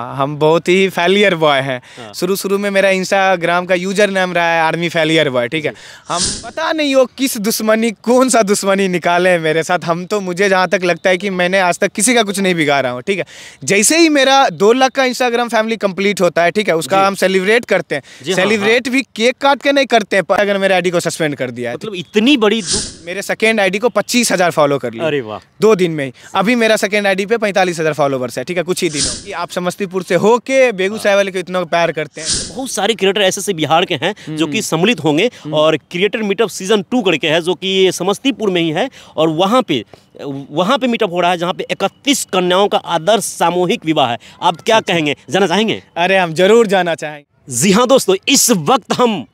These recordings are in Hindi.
हाँ हम बहुत ही फेलियर बॉय हैं हाँ। शुरू शुरू में मेरा इंस्टाग्राम का यूजर नेम रहा है आर्मी फेलियर बॉय ठीक है हम पता नहीं वो किस दुश्मनी कौन सा दुश्मनी निकाले हैं मेरे साथ हम तो मुझे जहाँ तक लगता है कि मैंने आज तक किसी का कुछ नहीं बिगाड़ा हूँ ठीक है जैसे ही मेरा दो लाख का इंस्टाग्राम फैमिली कंप्लीट होता है ठीक है उसका हम सेलिब्रेट करते हैं सेलिब्रेट हाँ, हाँ। भी केक काट के नहीं करते हैं पर अगर मेरे आईडी को सस्पेंड कर दिया है मतलब इतनी बड़ी हाँ, मेरे सेकेंड आई को पच्चीस हजार फॉलो कर लिया अरे वाह दो दिन में ही अभी मेरा सेकेंड आई पे पैंतालीस हजार फॉलोवर्स है ठीक है कुछ ही दिनों आप समझते गाजीपुर से होके बेगूसराय वाले को इतना प्यार करते हैं बहुत सारे क्रिएटर ऐसे से बिहार के हैं जो कि सम्मिलित होंगे और क्रिएटर मीटअप सीजन टू करके है जो कि समस्तीपुर में ही है और वहाँ पे वहाँ पे मीटअप हो रहा है जहाँ पे 31 कन्याओं का आदर्श सामूहिक विवाह है आप क्या अच्छा। कहेंगे जाना चाहेंगे अरे हम जरूर जाना चाहेंगे जी हाँ दोस्तों इस वक्त हम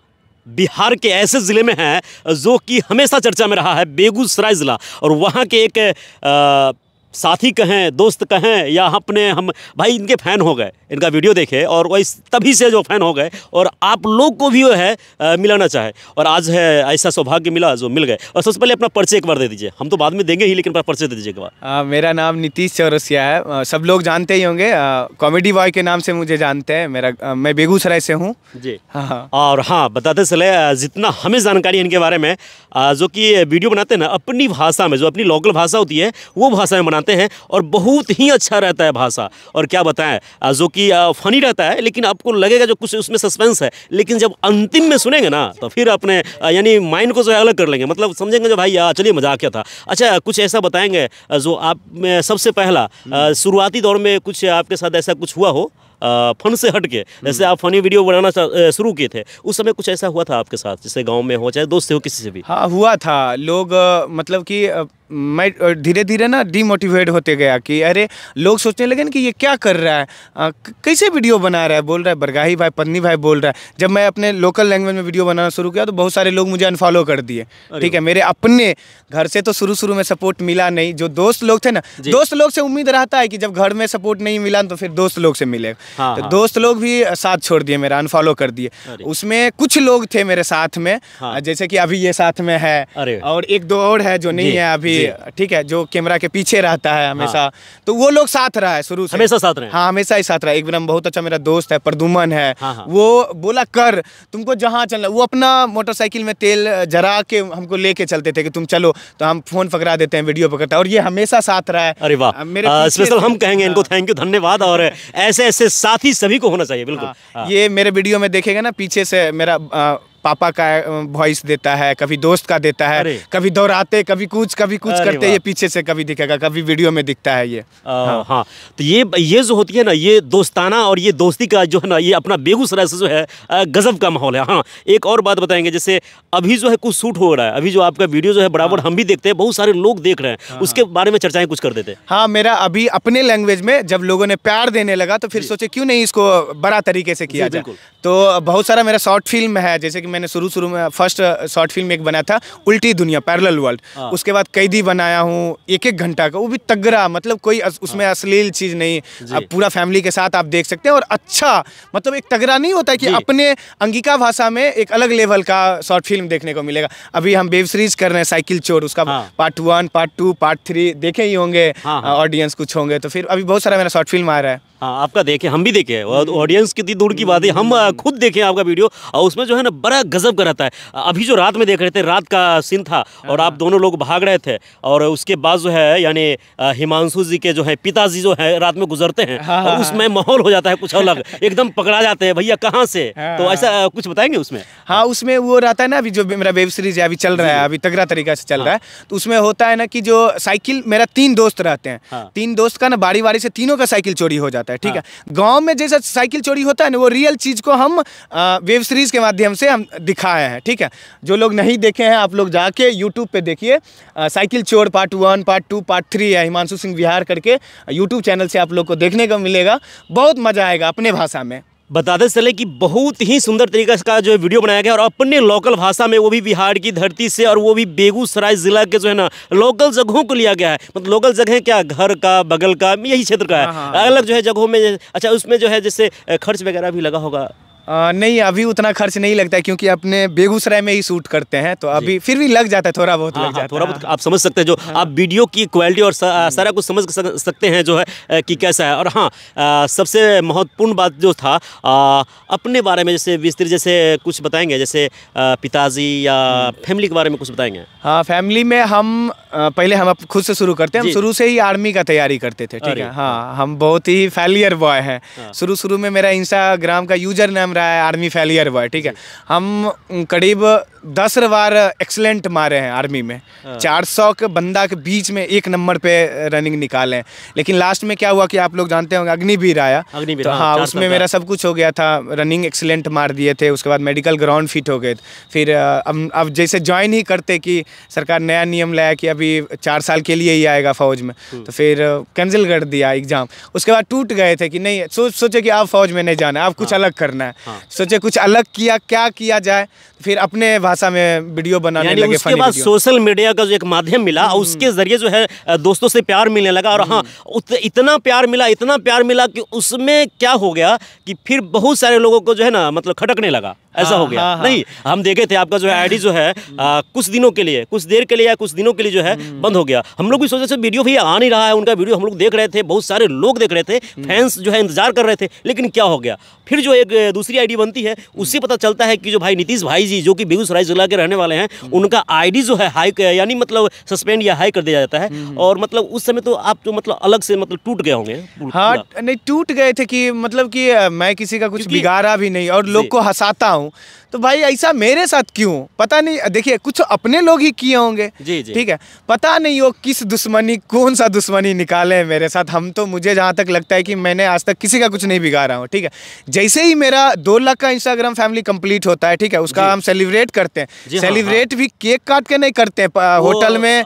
बिहार के ऐसे ज़िले में हैं जो कि हमेशा चर्चा में रहा है बेगूसराय ज़िला और वहाँ के एक आ, साथी कहें दोस्त कहें या अपने हम भाई इनके फ़ैन हो गए इनका वीडियो देखे और वही तभी से जो फ़ैन हो गए और आप लोग को भी वो है आ, मिलाना चाहे और आज है ऐसा सौभाग्य मिला जो मिल गए और सबसे पहले अपना परिचय एक बार दे दीजिए हम तो बाद में देंगे ही लेकिन अपना परिचय दे दीजिए एक बार मेरा नाम नीतीश चौरसिया है आ, सब लोग जानते ही होंगे कॉमेडी बॉय के नाम से मुझे जानते हैं मेरा आ, मैं बेगूसराय से हूँ जी हाँ, हाँ। और हाँ बताते चले जितना हमें जानकारी इनके बारे में जो कि वीडियो बनाते हैं ना अपनी भाषा में जो अपनी लोकल भाषा होती है वो भाषा में बनाते हैं और बहुत ही अच्छा रहता है भाषा और क्या बताएं जो कि फनी रहता है लेकिन आपको लगेगा जो कुछ उसमें सस्पेंस है लेकिन जब अंतिम में सुनेंगे ना तो फिर अपने यानी माइंड को जो है अलग कर लेंगे मतलब समझेंगे जो भाई चलिए मजाक क्या था अच्छा कुछ ऐसा बताएंगे जो आप सबसे पहला हम्म। शुरुआती दौर में कुछ आपके साथ ऐसा कुछ हुआ हो फन से हट के हम्म। जैसे आप फनी वीडियो बनाना शुरू किए थे उस समय कुछ ऐसा हुआ था आपके साथ जैसे गांव में हो चाहे दोस्त हो किसी से भी हाँ हुआ था लोग मतलब कि मैं धीरे धीरे ना डीमोटिवेट होते गया कि अरे लोग सोचने लगे कि ये क्या कर रहा है आ, कैसे वीडियो बना रहा है बोल रहा है बरगाही भाई पन्नी भाई बोल रहा है जब मैं अपने लोकल लैंग्वेज में वीडियो बनाना शुरू किया तो बहुत सारे लोग मुझे अनफॉलो कर दिए ठीक है मेरे अपने घर से तो शुरू शुरू में सपोर्ट मिला नहीं जो दोस्त लोग थे ना दोस्त लोग से उम्मीद रहता है कि जब घर में सपोर्ट नहीं मिला तो फिर दोस्त लोग से मिले हाँ, तो हाँ। दोस्त लोग भी साथ छोड़ दिए मेरा अनफॉलो कर दिए उसमें कुछ लोग थे मेरे साथ में हाँ। जैसे कि अभी ये साथ में है और एक दो और है जो नहीं है अभी ठीक है जो कैमरा के पीछे रहता है हमेशा हाँ। तो वो लोग साथ रहा है शुरू से हमेशा साथ रहे हाँ हमेशा ही साथ रहा है एक बार बहुत अच्छा मेरा दोस्त है प्रदुमन है हाँ, हाँ। वो बोला कर तुमको जहाँ चलना वो अपना मोटरसाइकिल में तेल जरा के हमको लेके चलते थे कि तुम चलो तो हम फोन पकड़ा देते हैं वीडियो पकड़ता है और ये हमेशा साथ रहा है अरे वाह मेरे स्पेशल तो हम कहेंगे इनको थैंक हाँ। यू धन्यवाद और ऐसे ऐसे साथ सभी को होना चाहिए बिल्कुल हाँ। हाँ। ये मेरे वीडियो में देखेगा ना पीछे से मेरा पापा का वॉइस देता है कभी दोस्त का देता है कभी दोहराते कभी कुछ कभी कुछ करते ये पीछे से कभी दिखेगा कभी वीडियो में दिखता है ये हाँ, हाँ तो ये ये जो होती है ना ये दोस्ताना और ये दोस्ती का जो है ना ये अपना बेगूसराय से जो है गजब का माहौल है हाँ एक और बात बताएंगे जैसे अभी जो है कुछ शूट हो रहा है अभी जो आपका वीडियो जो है बराबर हाँ। हम भी देखते हैं बहुत सारे लोग देख रहे हैं हाँ, उसके हाँ। बारे में चर्चाएं कुछ कर देते हैं हाँ मेरा अभी अपने लैंग्वेज में जब लोगों ने प्यार देने लगा तो फिर सोचे क्यों नहीं इसको बड़ा तरीके से किया जाए तो बहुत सारा मेरा शॉर्ट फिल्म है जैसे कि मैंने शुरू शुरू में फर्स्ट शॉर्ट फिल्म एक बनाया था उल्टी दुनिया पैरल वर्ल्ड हाँ। उसके बाद कैदी बनाया हूँ एक एक घंटा का वो भी तगड़ा मतलब कोई उसमें हाँ। अश्लील चीज़ नहीं अब पूरा फैमिली के साथ आप देख सकते हैं और अच्छा मतलब एक तगड़ा नहीं होता कि अपने अंगिका भाषा में एक अलग लेवल का शॉर्ट फिल्म देखने को मिलेगा अभी हम वेब सीरीज कर रहे हैं साइकिल चोर उसका part one part two part three देखे ही होंगे ऑडियंस हाँ, कुछ होंगे तो फिर अभी बहुत सारा मेरा शॉर्ट फिल्म आ रहा है हाँ आपका देखे हम भी देखे ऑडियंस हम्म। कितनी दूर की बात है हम हम्म। खुद देखे आपका वीडियो और उसमें जो है ना बड़ा गजब कराता है अभी जो रात में देख रहे थे रात का सीन था और आप हाँ। दोनों लोग भाग रहे थे और उसके बाद जो है यानी हिमांशु जी के जो है पिताजी जो है रात में गुजरते हैं हाँ, और हाँ, उसमें माहौल हो जाता है कुछ अलग एकदम पकड़ा जाते हैं भैया कहाँ से तो ऐसा कुछ बताएंगे उसमें हाँ उसमें वो रहता है ना अभी जो मेरा वेब सीरीज है अभी चल रहा है अभी तगड़ा तरीका से चल रहा है तो उसमें होता है ना कि जो साइकिल मेरा तीन दोस्त रहते हैं तीन दोस्त का ना बारी बारी से तीनों का साइकिल चोरी हो जाता है ठीक है गाँव में जैसा साइकिल चोरी होता है ना वो रियल चीज को हम वेब सीरीज के माध्यम से हम दिखाया है ठीक है जो लोग नहीं देखे हैं आप लोग जाके यूट्यूब पे देखिए साइकिल चोर part one part two part three है हिमांशु सिंह विहार करके यूट्यूब चैनल से आप लोग को देखने को मिलेगा बहुत मज़ा आएगा अपने भाषा में बताते चले कि बहुत ही सुंदर तरीके का जो है वीडियो बनाया गया और अपने लोकल भाषा में वो भी बिहार की धरती से और वो भी बेगूसराय ज़िला के जो है ना लोकल जगहों को लिया गया है मतलब लोकल जगह क्या घर का बगल का यही क्षेत्र का है हाँ, हाँ, हाँ। अलग जो है जगहों में अच्छा उसमें जो है जैसे खर्च वगैरह भी लगा होगा आ, नहीं अभी उतना खर्च नहीं लगता है क्योंकि अपने बेगूसराय में ही शूट करते हैं तो अभी फिर भी लग जाता है थोड़ा बहुत हाँ, लग हाँ, जाता थोड़ा बहुत आप समझ सकते हैं जो हाँ। आप वीडियो की क्वालिटी और हम्म। सारा कुछ समझ सकते हैं जो है कि कैसा है और हाँ सबसे महत्वपूर्ण बात जो था आ, अपने बारे में जैसे विस्तृत जैसे कुछ बताएंगे जैसे पिताजी या हम्म। फैमिली के बारे में कुछ बताएंगे हाँ फैमिली में हम पहले हम खुद से शुरू करते हैं हम शुरू से ही आर्मी का तैयारी करते थे ठीक है हाँ हम बहुत ही फेलियर बॉय हैं हाँ। शुरू शुरू में मेरा इंस्टाग्राम का यूजर नाम रहा है आर्मी फेलियर बॉय ठीक है हम करीब दस बार एक्सलेंट मारे हैं आर्मी में हाँ। चार सौ के बंदा के बीच में एक नंबर पे रनिंग निकाले हैं लेकिन लास्ट में क्या हुआ कि आप लोग जानते होंगे अग्निवीर आया तो हाँ, हाँ उसमें मेरा सब कुछ हो गया था रनिंग एक्सलेंट मार दिए थे उसके बाद मेडिकल ग्राउंड फिट हो गए फिर अब अब जैसे ज्वाइन ही करते कि सरकार नया नियम लाया कि अभी चार साल के लिए ही आएगा फौज में हम्म। तो फिर कैंसिल कर दिया एग्ज़ाम उसके बाद टूट गए थे कि नहीं सोच सोचे कि आप फौज में नहीं जाना आप कुछ हाँ। अलग करना है सोचे कुछ अलग किया क्या किया जाए फिर अपने भाषा में वीडियो बनाने लगे उसके बाद सोशल मीडिया का जो एक माध्यम मिला और हम्म। उसके जरिए जो है दोस्तों से प्यार मिलने लगा और हाँ हम्म। इतना प्यार मिला इतना प्यार मिला कि उसमें क्या हो गया कि फिर बहुत सारे लोगों को जो है ना मतलब खटकने लगा ऐसा हो हाँ, गया हाँ, हाँ। नहीं हम देखे थे आपका जो है आईडी जो है कुछ दिनों के लिए कुछ देर के लिए या कुछ दिनों के लिए जो है हम्म। बंद हो गया हम लोग भी सोचे थे वीडियो भी आ नहीं रहा है उनका वीडियो हम लोग देख रहे थे बहुत सारे लोग देख रहे थे हम्म। फैंस जो है इंतजार कर रहे थे लेकिन क्या हो गया फिर जो एक दूसरी आईडी बनती है उससे पता चलता है कि जो भाई नीतीश भाई जी जो कि बेगूसराय जिला के रहने वाले हैं हम्म। उनका आईडी जो है हाई यानी मतलब सस्पेंड या हाई कर दिया जाता है और मतलब उस समय तो आप जो तो मतलब अलग से मतलब टूट गए होंगे हाँ नहीं टूट गए थे कि मतलब कि मैं किसी का कुछ बिगाड़ा भी नहीं और लोग को हंसाता हूँ Donc... तो भाई ऐसा मेरे साथ क्यों पता नहीं देखिए कुछ अपने लोग ही किए होंगे जी जी ठीक है पता नहीं वो किस दुश्मनी कौन सा दुश्मनी निकाले हैं मेरे साथ हम तो मुझे जहाँ तक लगता है कि मैंने आज तक किसी का कुछ नहीं बिगाड़ा हूँ ठीक है जैसे ही मेरा दो लाख का इंस्टाग्राम फैमिली कंप्लीट होता है ठीक है उसका हम सेलिब्रेट करते हैं सेलिब्रेट हाँ, हाँ। भी केक काट के नहीं करते होटल में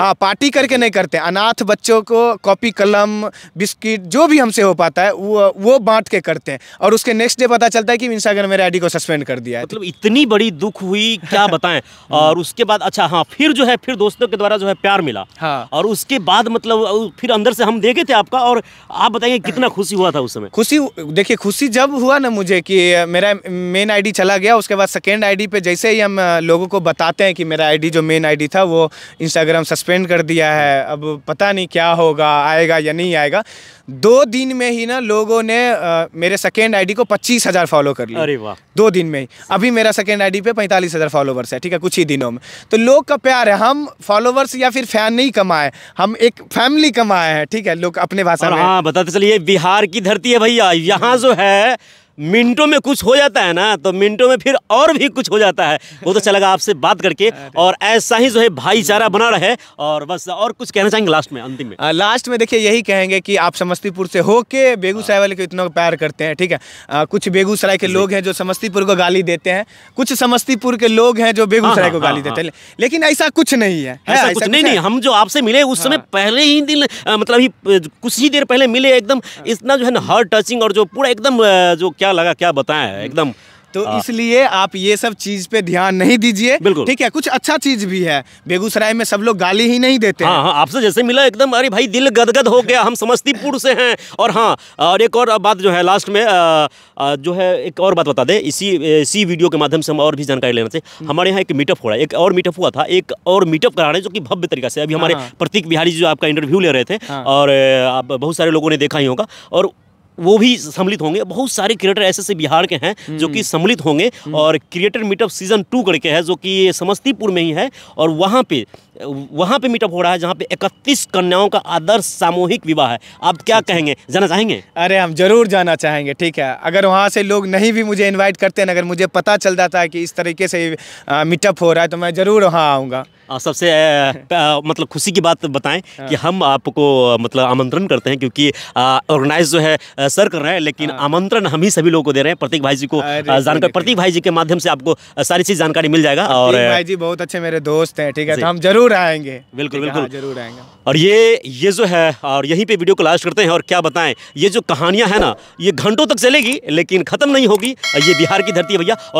हाँ पार्टी करके नहीं करते अनाथ बच्चों को कॉपी कलम बिस्किट जो भी हमसे हो पाता है वो वो बांट के करते हैं और उसके नेक्स्ट डे पता चलता है कि इंस्टाग्राम मेरे आईडी को सस्पेंड कर दिया गया मतलब इतनी बड़ी दुख हुई क्या बताएं और उसके बाद अच्छा हाँ फिर जो है फिर दोस्तों के द्वारा जो है प्यार मिला हाँ। और उसके बाद मतलब फिर अंदर से हम देखे थे आपका और आप बताइए कितना खुशी हुआ था उस समय खुशी देखिए खुशी जब हुआ ना मुझे कि मेरा मेन आईडी चला गया उसके बाद सेकेंड आईडी पे जैसे ही हम लोगों को बताते हैं कि मेरा आईडी जो मेन आईडी था वो इंस्टाग्राम सस्पेंड कर दिया है अब पता नहीं क्या होगा आएगा या नहीं आएगा दो दिन में ही ना लोगों ने आ, मेरे सेकेंड आईडी को पच्चीस हजार फॉलो कर लिया अरे वाह दो दिन में ही अभी मेरा सेकेंड आईडी पे पैंतालीस हजार फॉलोवर्स है ठीक है कुछ ही दिनों में तो लोग का प्यार है हम फॉलोवर्स या फिर फैन नहीं कमाए हम एक फैमिली कमाए हैं ठीक है लोग अपने भाषा में हाँ बताते तो चलिए बिहार की धरती है भैया यहाँ जो है मिनटों में कुछ हो जाता है ना तो मिनटों में फिर और भी कुछ हो जाता है वो तो चलेगा आपसे बात करके और ऐसा ही जो है भाईचारा बना रहे और बस और कुछ कहना चाहेंगे लास्ट में अंतिम में आ, लास्ट में देखिए यही कहेंगे कि आप समस्तीपुर से होके बेगूसराय वाले को इतना प्यार करते हैं ठीक है आ, कुछ बेगूसराय के लोग हैं जो समस्तीपुर को गाली देते हैं कुछ समस्तीपुर के लोग हैं जो बेगूसराय हाँ, को हाँ, गाली हाँ, देते हैं लेकिन ऐसा कुछ नहीं है नहीं नहीं हम जो आपसे मिले उस समय पहले ही दिन मतलब कुछ ही देर पहले मिले एकदम इतना जो है ना हर टचिंग और जो पूरा एकदम जो क्या क्या लगा क्या बताया हम्म। एकदम तो इसलिए आप ये सब चीज पे ध्यान नहीं दीजिए बिल्कुल ठीक है कुछ अच्छा चीज भी है बेगूसराय में सब लोग गाली ही नहीं देते हाँ, हाँ आपसे जैसे मिला एकदम अरे भाई दिल गदगद हो गया हम समस्तीपुर से हैं और हाँ और एक और बात जो है लास्ट में आ, जो है एक और बात बता दें इसी इसी वीडियो के माध्यम से हम और भी जानकारी लेना चाहिए हम्म। हमारे यहाँ एक मीटअप हो रहा है एक और मीटअप हुआ था एक और मीटअप करा रहे हैं जो कि भव्य तरीका से अभी हमारे हाँ। प्रतीक बिहारी जी जो आपका इंटरव्यू ले रहे थे हाँ। और आप बहुत सारे लोगों ने देखा ही होगा और वो भी सम्मिलित होंगे बहुत सारे क्रिएटर ऐसे से बिहार के हैं जो कि हम्म। सम्मिलित होंगे हम्म। और क्रिएटर मीटअप सीजन टू करके है जो कि समस्तीपुर में ही है और वहाँ पे वहाँ पे मीटअप हो रहा है जहाँ पे 31 कन्याओं का आदर्श सामूहिक विवाह है आप क्या कहेंगे जाना चाहेंगे अरे हम जरूर जाना चाहेंगे ठीक है अगर वहाँ से लोग नहीं भी मुझे इन्वाइट करते हैं अगर मुझे पता चल जाता है कि इस तरीके से मीटअप हो रहा है तो मैं ज़रूर वहाँ आऊँगा सबसे मतलब खुशी की बात बताएं हाँ। कि हम आपको मतलब आमंत्रण करते हैं क्योंकि ऑर्गेनाइज जो है सर कर रहे हैं लेकिन हाँ। आमंत्रण हम ही सभी लोगों को दे रहे हैं प्रतीक भाई जी को जानकारी प्रतीक भाई जी के माध्यम से आपको सारी चीज़ जानकारी मिल जाएगा और भाई जी बहुत अच्छे मेरे दोस्त हैं ठीक है तो हम जरूर आएंगे बिल्कुल बिल्कुल हाँ, जरूर आएंगे और ये ये जो है और यहीं पर वीडियो को लास्ट करते हैं और क्या बताएं ये जो कहानियाँ है ना ये घंटों तक चलेगी लेकिन ख़त्म नहीं होगी ये बिहार की धरती है भैया और